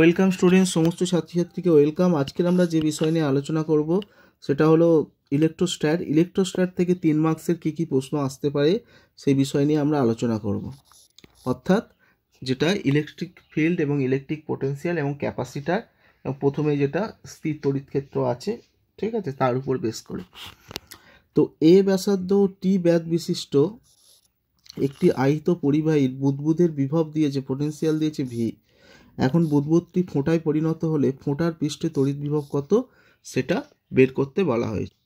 Welcome student সমস্ত ছাত্রছাত্রীকে welcome আজকের আমরা যে বিষয় নিয়ে আলোচনা করব সেটা হলো ইলেকট্রোস্ট্যাট ইলেকট্রোস্ট্যাট থেকে তিন মার্কসের কী কী প্রশ্ন আসতে পারে সেই বিষয় নিয়ে আমরা আলোচনা করব অর্থাৎ যেটা ইলেকট্রিক ফিল্ড এবং ইলেকট্রিক পোটেন্সিয়াল এবং ক্যাপাসিটার এবং প্রথমে যেটা স্থির তড়িৎ ক্ষেত্র আছে ঠিক আছে তার উপর বেস করে তো এ ব্যাসার্ধ টি ব্যাগ বিশিষ্ট একটি আহিত পরিবাহীর বুদবুদের বিভব দিয়েছে পোটেন্সিয়াল দিয়েছে ভি এখন বুদবুদটি ফোঁটায় পরিণত হলে ফোঁটার পৃষ্ঠে তড়িৎ বিভব কত সেটা বের করতে বলা হয়েছে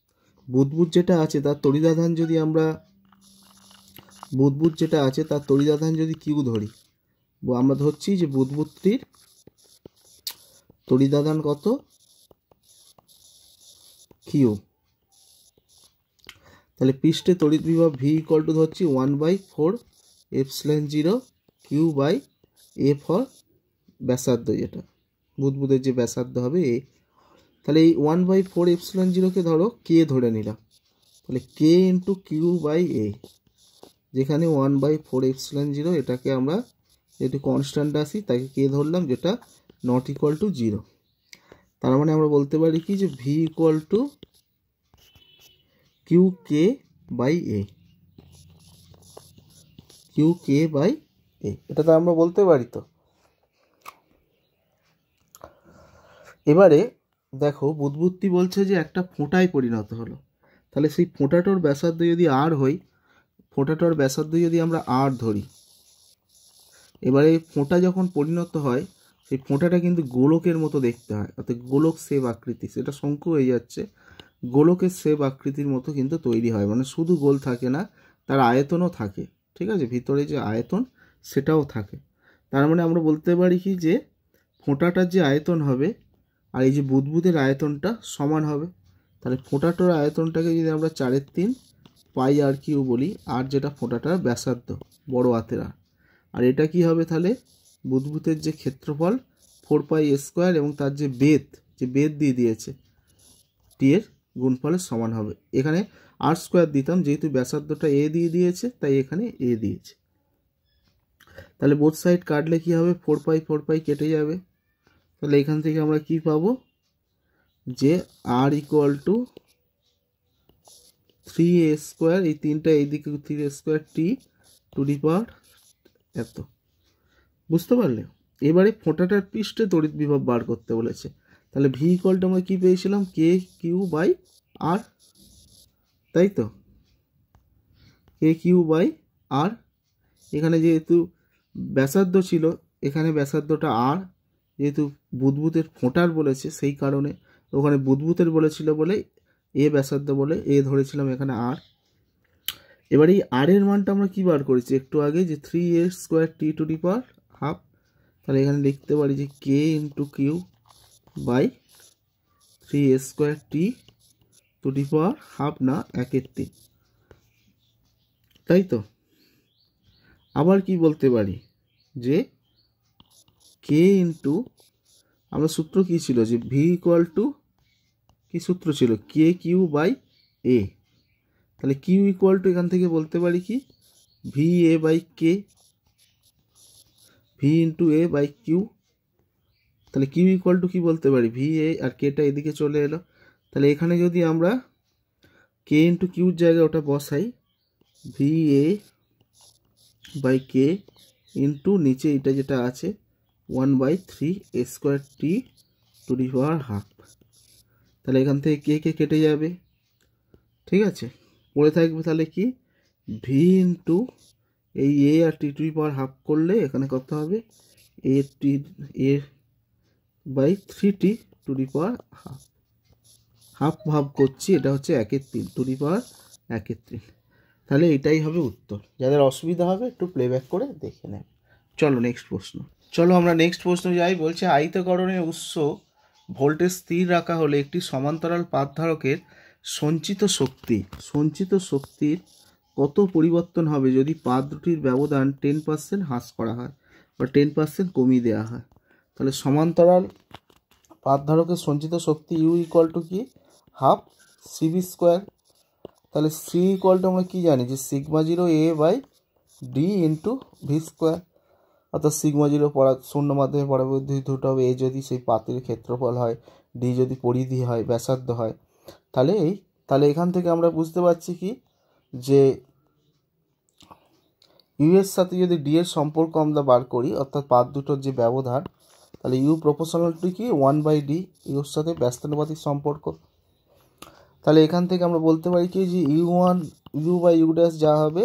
বুদবুদ যেটা আছে তার তড়িদাধান যদি আমরা বুদবুদ যেটা আছে তার তড়িদাধান যদি কিউ ধরি আমরা ধরছি যে বুদবুদটির তড়িদাধান কত কিউ তাহলে পৃষ্ঠে তড়িৎ বিভব ভি ইকল টু ধরছি one by four F zero Q by A for ব্যাসার্ধ যেটা বুদবুদের যে ব্যাসার্ধ হবে এ তাহলে এই ওয়ান বাই ফোর এপসিলন জিরোকে ধরো কে ধরে নিলাম তাহলে K into Q by A যেখানে one by four epsilon zero এটাকে আমরা যেটি কনস্ট্যান্ট আসি তাকে কে ধরলাম যেটা নট ইকুয়াল টু জিরো তার মানে আমরা বলতে পারি কি যে V equal to Q K by A Q K by A এটা তো আমরা বলতে পারি তো এবারে দেখো বুদবুত্তি বলছে যে একটা ফোঁটায় পরিণত হলো তাহলে সেই ফোঁটাটোর ব্যাসার্ধ যদি আর হই ফোঁটাটোর ব্যাসার্ধ যদি আমরা আর ধরি এবারে ফোঁটা যখন পরিণত হয় সেই ফোঁটাটা কিন্তু গোলকের মতো দেখতে হয় অর্থাৎ গোলক সেব আকৃতি সেটা শঙ্কু হয়ে যাচ্ছে গোলকের সেব আকৃতির মতো কিন্তু তৈরি হয় মানে শুধু গোল থাকে না তার আয়তনও থাকে ঠিক আছে ভিতরে যে আয়তন সেটাও থাকে তার মানে আমরা বলতে পারি কি যে ফোঁটাটার যে আয়তন হবে আর এই যে বুদবুদের আয়তনটা সমান হবে তাহলে ফোঁটাটোর আয়তনটাকে যদি আমরা চারের তিন পাই আর কিউ বলি আর যেটা ফোঁটাটার ব্যাসার্ধ বড় হাতের আর এটা কি হবে তাহলে বুধবুতের যে ক্ষেত্রফল ফোর পাই স্কোয়ার এবং তার যে বেদ যে বেদ দিয়ে দিয়েছে টিয়ের গুণফলের সমান হবে এখানে আর স্কোয়ার দিতাম যেহেতু ব্যাসার্ধটা এ দিয়ে দিয়েছে তাই এখানে এ দিয়েছে তাহলে বোথ সাইড কাটলে কি হবে ফোর পাই ফোর পাই কেটে যাবে তাহলে এখান থেকে আমরা কি পাবো যে R equal to three A square এই তিনটা এইদিকে three square T to the power এত বুঝতে পারলে এবারে ফোঁটাটার পৃষ্ঠে তড়িৎ বিভব বার করতে বলেছে তাহলে ভি ইকলটা আমরা কী পেয়েছিলাম কে কিউ বাই আর তাই তো কে কিউ বাই আর এখানে যেহেতু ব্যাসার্ধ ছিল এখানে ব্যাসার্ধটা আর যেহেতু বুদবুদের ফোঁটার বলেছে সেই কারণে ওখানে বুদবুতের বলেছিল বলে এ ব্যাসার্ধ বলে এ ধরেছিলাম এখানে আর এবার এই আর এর মানটা আমরা কী বার করেছি একটু আগে যে three A square T to the power half তাহলে এখানে লিখতে পারি যে K into Q by three A square T to the power half না একের তিন তাই তো আবার কি বলতে পারি যে কে ইন্টু আমার সূত্র কি ছিল যে ভি ইকুয়াল টু কী সূত্র ছিল কে কিউ বাই এ তাহলে কিউ ইকুয়াল টু এখান থেকে বলতে পারি কি V A by K V into A by Q তাহলে কিউ ইকুয়াল টু কী বলতে পারি ভি এ আর কেটা এদিকে চলে এলো তাহলে এখানে যদি আমরা কে ইন্টু কিউর জায়গায় ওটা বসাই V A by K into নিচে এটা যেটা আছে one by three A square T to the power half তাহলে এখান থেকে কে কে কেটে যাবে ঠিক আছে পড়ে থাকবে তাহলে কি ভি ইন্টু এই এ আর টি টু পাওয়ার হাফ করলে এখানে কত হবে A T A by three T to the power half half half করছি এটা হচ্ছে একের তিন টু ডি পাওয়ার একের তিন তাহলে এটাই হবে উত্তর যাদের অসুবিধা হবে একটু প্লেব্যাক করে দেখে নেবে চলো নেক্সট প্রশ্ন চলো আমরা নেক্সট প্রশ্ন যাই বলছে আয়তকরণের উৎস ভোল্টেজ স্থির রাখা হলে একটি সমান্তরাল ধারকের সঞ্চিত শক্তি সঞ্চিত শক্তির কত পরিবর্তন হবে যদি পাত দুটির ব্যবধান টেন পার্সেন্ট হ্রাস করা হয় বা টেন পার্সেন্ট কমিয়ে দেওয়া হয় তাহলে সমান্তরাল ধারকের সঞ্চিত শক্তি ইউ ইকুয়াল টু কি হাফ সিবি স্কোয়ার তাহলে সি ইকুয়াল টু আমরা কী জানি যে sigma zero A by D into V square অর্থাৎ সিগমা জিরো পরা শূন্য মাধ্যমে পরাবৃদ্ধি দুটো হবে এ যদি সেই পাতির ক্ষেত্রফল হয় ডি যদি পরিধি হয় ব্যাসার্ধ হয় তাহলে এই তাহলে এখান থেকে আমরা বুঝতে পারছি কি যে ইউ এর সাথে যদি ডি এর সম্পর্ক আমরা বার করি অর্থাৎ পাত দুটোর যে ব্যবধান তাহলে ইউ প্রফেশনালটি কি ওয়ান বাই ডি ইউর সাথে ব্যস্তানুপাতিক সম্পর্ক তাহলে এখান থেকে আমরা বলতে পারি কি যে U one U by U dash যা হবে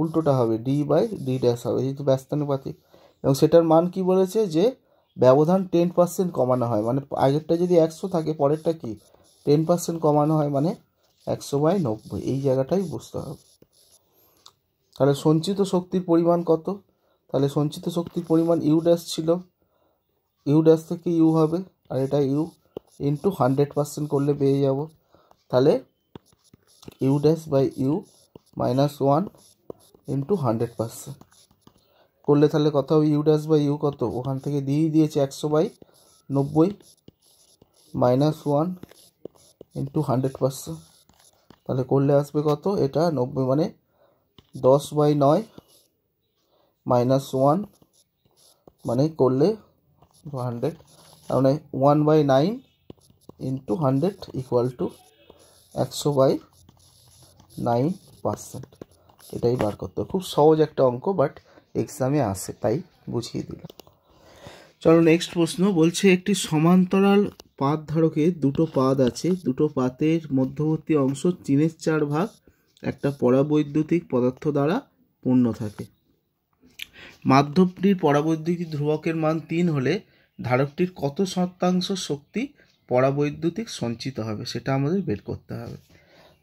উল্টোটা হবে ডি বাই ডি ড্যাশ হবে যেহেতু ব্যস্তানুপাতিক এবং সেটার মান কি বলেছে যে ব্যবধান টেন পার্সেন্ট কমানো হয় মানে আগেরটা যদি একশো থাকে পরেরটা কি টেন পার্সেন্ট কমানো হয় মানে একশো বাই নব্বই এই জায়গাটাই বুঝতে হবে তাহলে সঞ্চিত শক্তির পরিমাণ কত তাহলে সঞ্চিত শক্তির পরিমাণ ইউ ড্যাশ ছিল ইউ ড্যাশ থেকে ইউ হবে আর এটা ইউ ইন্টু হান্ড্রেড পার্সেন্ট করলে পেয়ে যাব তাহলে U dash by U minus one into hundred percent করলে তাহলে কত হবে ইউ ড্যাশ বাই ইউ কত ওখান থেকে দিয়েই দিয়েছে একশো বাই নব্বই minus one into hundred percent তাহলে করলে আসবে কত এটা নব্বই মানে দশ বাই নয় মাইনাস ওয়ান মানে করলে হান্ড্রেড তার মানে one by nine into hundred equal to একশো বাই নাইন পার্সেন্ট এটাই বার করতে খুব সহজ একটা অঙ্ক বাট এক্সামে আসে তাই বুঝিয়ে দিল চলো নেক্সট প্রশ্ন বলছে একটি সমান্তরাল পাত ধারকে দুটো পাদ আছে দুটো পাতের মধ্যবর্তী অংশ চিনের চার ভাগ একটা পরাবৈদ্যুতিক পদার্থ দ্বারা পূর্ণ থাকে মাধ্যমটির পরাবৈদ্যুতিক ধ্রুবকের মান তিন হলে ধারকটির কত শতাংশ শক্তি পরাবৈদ্যুতিক সঞ্চিত হবে সেটা আমাদের বের করতে হবে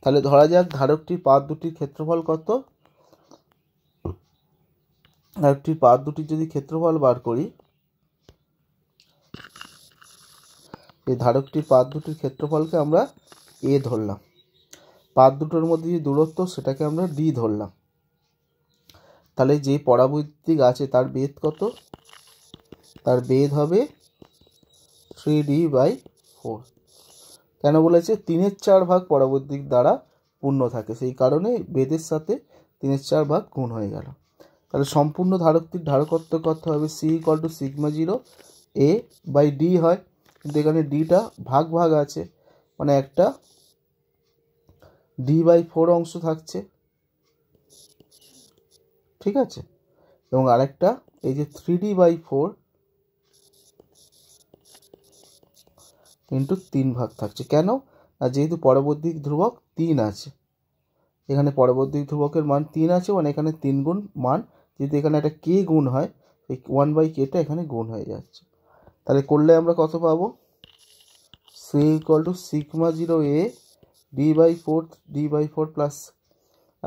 তাহলে ধরা যাক ধারকটির পাত দুটির ক্ষেত্রফল কত একটির পা দুটির যদি ক্ষেত্রফল বার করি এই ধারকটির পা দুটির ক্ষেত্রফলকে আমরা এ ধরলাম পা দুটোর মধ্যে যে দূরত্ব সেটাকে আমরা ডি ধরলাম তাহলে যে পরাবৈদ্যুতিক আছে তার বেদ কত তার বেদ হবে থ্রি ডি বাই ফোর কেন বলেছে তিনের চার ভাগ পরাবৈদ্যুতিক দ্বারা পূর্ণ থাকে সেই কারণে বেদের সাথে তিনের চার ভাগ গুণ হয়ে গেল তাহলে সম্পূর্ণ ধারকটির ধারকত্ব করতে হবে C equal to sigma zero A by D হয় কিন্তু এখানে ডিটা ভাগ ভাগ আছে মানে একটা ডি বাই ফোর অংশ থাকছে ঠিক আছে এবং আরেকটা এই যে three D by four into তিন ভাগ থাকছে কেন আর যেহেতু পরবর্তী ধ্রুবক তিন আছে এখানে পরবর্তী ধ্রুবকের মান তিন আছে মানে এখানে তিন গুণ মান যদি এখানে একটা কে গুণ হয় এই ওয়ান বাই কেটা এখানে গুণ হয়ে যাচ্ছে তাহলে করলে আমরা কত পাবো C equal to sigma zero A D by four D by four plus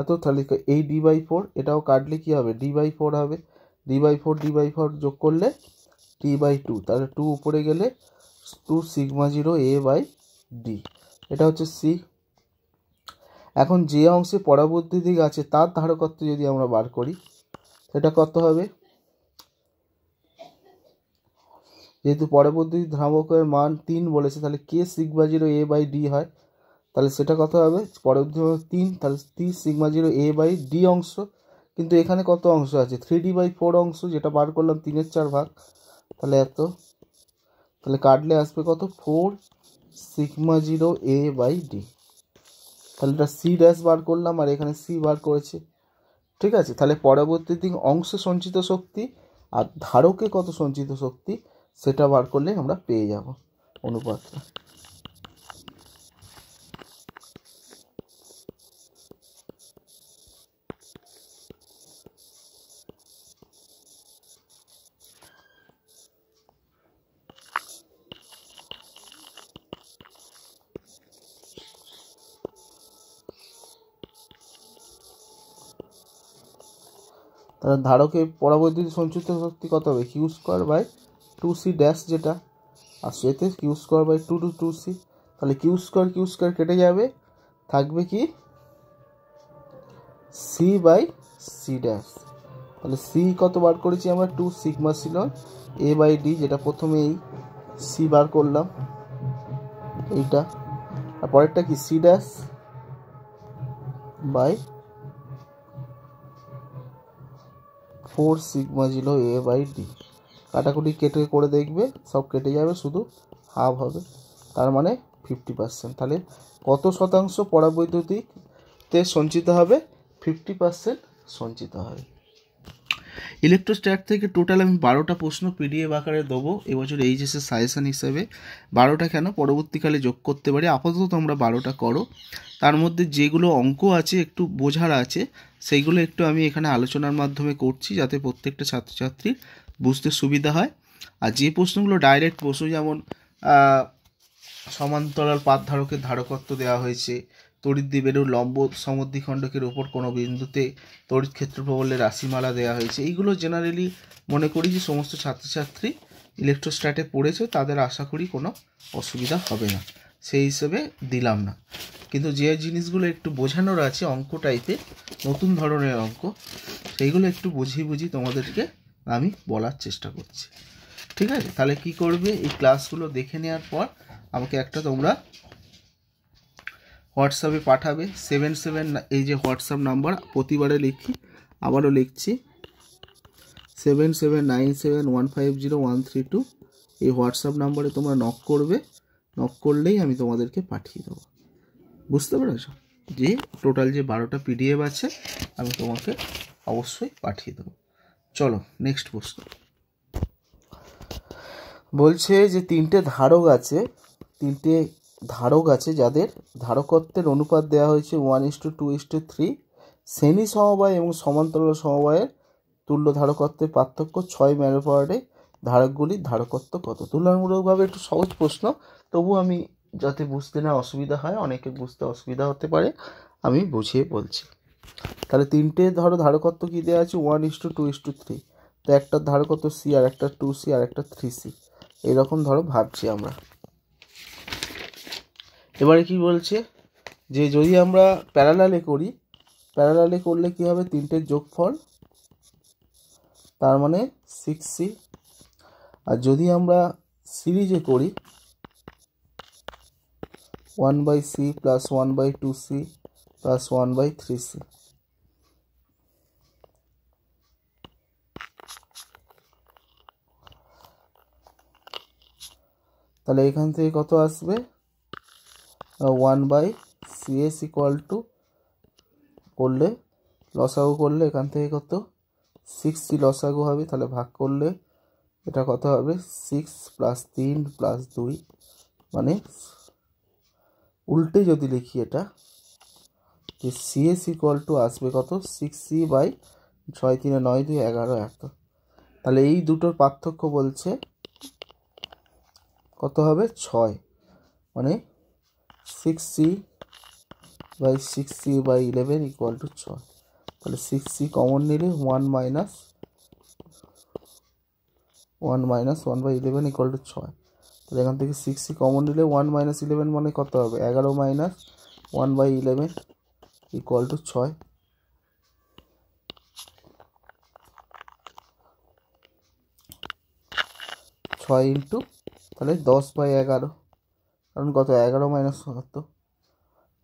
এত তাহলে এই ডি বাই ফোর এটাও কাটলে কী হবে ডি বাই ফোর হবে D by four D by four যোগ করলে টি বাই টু তাহলে টু উপরে গেলে two sigma zero A by D এটা হচ্ছে সি এখন যে অংশে পরাবর্তী দিক আছে তার ধারকত্ব যদি আমরা বার করি সেটা কত হবে যেহেতু পরবর্তী ধ্রাবকের মান তিন বলেছে তাহলে K sigma zero A by D হয় তাহলে সেটা কত হবে পরবর্তী তিন তাহলে T sigma zero A by D অংশ কিন্তু এখানে কত অংশ আছে থ্রি ডি বাই ফোর অংশ যেটা বার করলাম তিনের চার ভাগ তাহলে এত তাহলে কাটলে আসবে কত four sigma zero A by D তাহলে এটা সি ড্যাশ বার করলাম আর এখানে সি বার করেছে ঠিক আছে তাহলে পরবর্তী দিন অংশে সঞ্চিত শক্তি আর ধারকে কত সঞ্চিত শক্তি সেটা বার করলে আমরা পেয়ে যাব অনুপাতটা তাহলে ধারকের পরাবৈদ্যুতিক সঞ্চিত শক্তি কত হবে Q square by two C dash যেটা আর সেতে Q square by two two two C তাহলে কিউ স্কোয়ার কিউ স্কোয়ার কেটে যাবে থাকবে কি সি বাই সি ড্যাশ তাহলে সি কত বার করেছি আমরা টু সিগমা ছিল এ বাই ডি যেটা প্রথমেই সি বার করলাম এইটা আর পরেরটা কি C dash by four sigma zero A by D কাটাকুটি কেটে করে দেখবে সব কেটে যাবে শুধু হাফ হবে তার মানে ফিফটি পার্সেন্ট তাহলে কত শতাংশ পরাবৈদ্যুতিকতে সঞ্চিত হবে ফিফটি পার্সেন্ট সঞ্চিত হবে ইলেকট্রোস্ট্যাট থেকে টোটাল আমি বারোটা প্রশ্ন পিডিএফ আকারে দেবো এবছর এইচএসের সাজেশান হিসেবে বারোটা কেন পরবর্তীকালে যোগ করতে পারি আপাতত তোমরা বারোটা করো তার মধ্যে যেগুলো অঙ্ক আছে একটু বোঝার আছে সেইগুলো একটু আমি এখানে আলোচনার মাধ্যমে করছি যাতে প্রত্যেকটা ছাত্রছাত্রীর বুঝতে সুবিধা হয় আর যে প্রশ্নগুলো ডাইরেক্ট প্রশ্ন যেমন সমান্তরাল ধারকের ধারকত্ব দেওয়া হয়েছে দ্বীপেরও লম্ব সমদ্বিখণ্ডকের ওপর কোনো বিন্দুতে তড়িৎ ক্ষেত্র প্রবলের রাশিমালা দেওয়া হয়েছে এইগুলো জেনারেলি মনে করি যে সমস্ত ছাত্রছাত্রী ইলেকট্রোস্ট্যাটে পড়েছে তাদের আশা করি কোনো অসুবিধা হবে না সেই হিসেবে দিলাম না কিন্তু যে জিনিসগুলো একটু বোঝানোর আছে অঙ্ক টাইপে নতুন ধরনের অঙ্ক সেইগুলো একটু বুঝিয়ে বুঝিয়ে তোমাদেরকে আমি বলার চেষ্টা করছি ঠিক আছে তাহলে কি করবে এই ক্লাসগুলো দেখে নেওয়ার পর আমাকে একটা তোমরা হোয়াটসঅ্যাপে পাঠাবে সেভেন সেভেন এই যে হোয়াটসঅ্যাপ নাম্বার প্রতিবারে লিখি আবারও লিখছি seven seven nine seven one five zero one three two এই হোয়াটসঅ্যাপ নাম্বারে তোমরা নক করবে নক করলেই আমি তোমাদেরকে পাঠিয়ে দেবো বুঝতে পেরেছ যে টোটাল যে বারোটা পিডিএফ আছে আমি তোমাকে অবশ্যই পাঠিয়ে দেবো চলো নেক্সট প্রশ্ন বলছে যে তিনটে ধারক আছে তিনটে ধারক আছে যাদের ধারকত্বের অনুপাত দেওয়া হয়েছে one is to two is to three শ্রেণী সমবায় এবং সমান্তরাল সমবায়ের তুল্য ধারকত্বের পার্থক্য ছয় ম্যারোপারে ধারকগুলির ধারকত্ব কত তুলনামূলকভাবে একটু সহজ প্রশ্ন তবু আমি যাতে বুঝতে না অসুবিধা হয় অনেকের বুঝতে অসুবিধা হতে পারে আমি বুঝিয়ে বলছি তাহলে তিনটে ধরো ধারকত্ব কী দেওয়া আছে one is to two is to three তো একটা ধারকত্ব সি আর একটা টু সি আর একটা থ্রি সি এরকম ধরো ভাবছি আমরা এবারে কি বলছে যে যদি আমরা প্যারালালে করি প্যারালালে করলে কি হবে তিনটের যোগফল তার মানে সিক্স সি আর যদি আমরা সিরিজে করি 1 by c plus 1 by 2c plus 1 by 3c. তাহলে এখান থেকে কত আসবে one by CS equal to করলে লসাগু করলে এখান থেকে কত সিক্স সি লসাগু হবে তাহলে ভাগ করলে এটা কত হবে সিক্স প্লাস তিন প্লাস দুই মানে উল্টে যদি লিখি এটা যে সিএস ইকুয়াল টু আসবে কত সিক্স সি বাই ছয় তিনে নয় দুই এগারো এত তাহলে এই দুটোর পার্থক্য বলছে কত হবে ছয় মানে six C by six C by eleven equal to ছয় তাহলে সিক্স সি কমন নিলে one minus one minus one by eleven equal to ছয় তাহলে এখান থেকে সিক্স সি কমন নিলে ওয়ান মাইনাস ইলেভেন মানে কত হবে এগারো minus one by eleven equal to ছয় ছয় ইন্টু তাহলে দশ বাই এগারো কারণ কত এগারো মাইনাস কত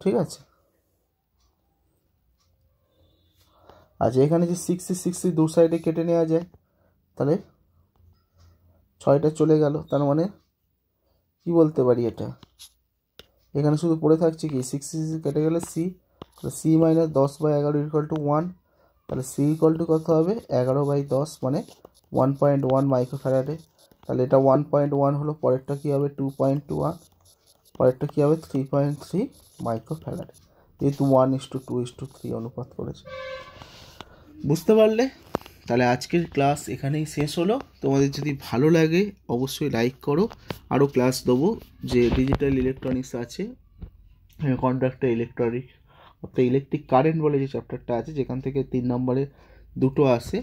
ঠিক আছে আচ্ছা এখানে যে সিক্স সি সিক্স সি দু সাইডে কেটে নেওয়া যায় তাহলে ছয়টা চলে গেল তার মানে কি বলতে পারি এটা এখানে শুধু পড়ে থাকছে কি সিক্স সিক্স কেটে গেলে সি তাহলে সি মাইনাস দশ বাই এগারো ইকুয়াল টু ওয়ান তাহলে সি ইকুয়াল টু কত হবে এগারো বাই দশ মানে one point one micro farad তাহলে এটা ওয়ান পয়েন্ট ওয়ান হলো পরেরটা কী হবে টু পয়েন্ট টু ওয়ান পরেরটা কী হবে three point three micro farad যেহেতু one is to two is to three অনুপাত করেছে বুঝতে পারলে তাহলে আজকের ক্লাস এখানেই শেষ হলো তোমাদের যদি ভালো লাগে অবশ্যই লাইক করো আরও ক্লাস দেবো যে ডিজিটাল ইলেকট্রনিক্স আছে কন্ট্রাক্টর ইলেকট্রনিক অর্থাৎ ইলেকট্রিক কারেন্ট বলে যে চ্যাপ্টারটা আছে যেখান থেকে তিন নম্বরে দুটো আসে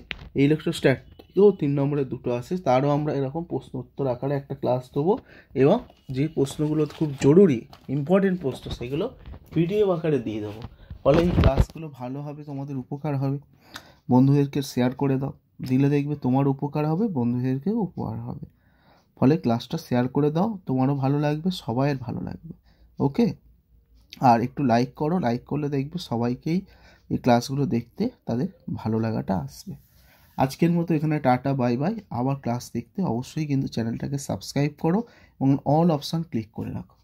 ইলেকট্রোস্ট্যাট থেকেও তিন নম্বরে দুটো আসে তারও আমরা এরকম প্রশ্ন উত্তর আকারে একটা ক্লাস দেবো এবং যে প্রশ্নগুলো খুব জরুরি ইম্পর্টেন্ট প্রশ্ন সেগুলো পিডিএফ আকারে দিয়ে দেবো ফলে এই ক্লাসগুলো ভালো হবে তোমাদের উপকার হবে বন্ধুদেরকে শেয়ার করে দাও দিলে দেখবে তোমার উপকার হবে বন্ধুদেরকেও উপকার হবে ফলে ক্লাসটা শেয়ার করে দাও তোমারও ভালো লাগবে সবাইয়ের ভালো লাগবে ওকে আর একটু লাইক করো লাইক করলে দেখবে সবাইকেই এই ক্লাসগুলো দেখতে তাদের ভালো লাগাটা আসবে আজকের মতো এখানে টাটা বাই বাই আবার ক্লাস দেখতে অবশ্যই কিন্তু চ্যানেলটাকে সাবস্ক্রাইব করো এবং অল অপশান ক্লিক করে রাখো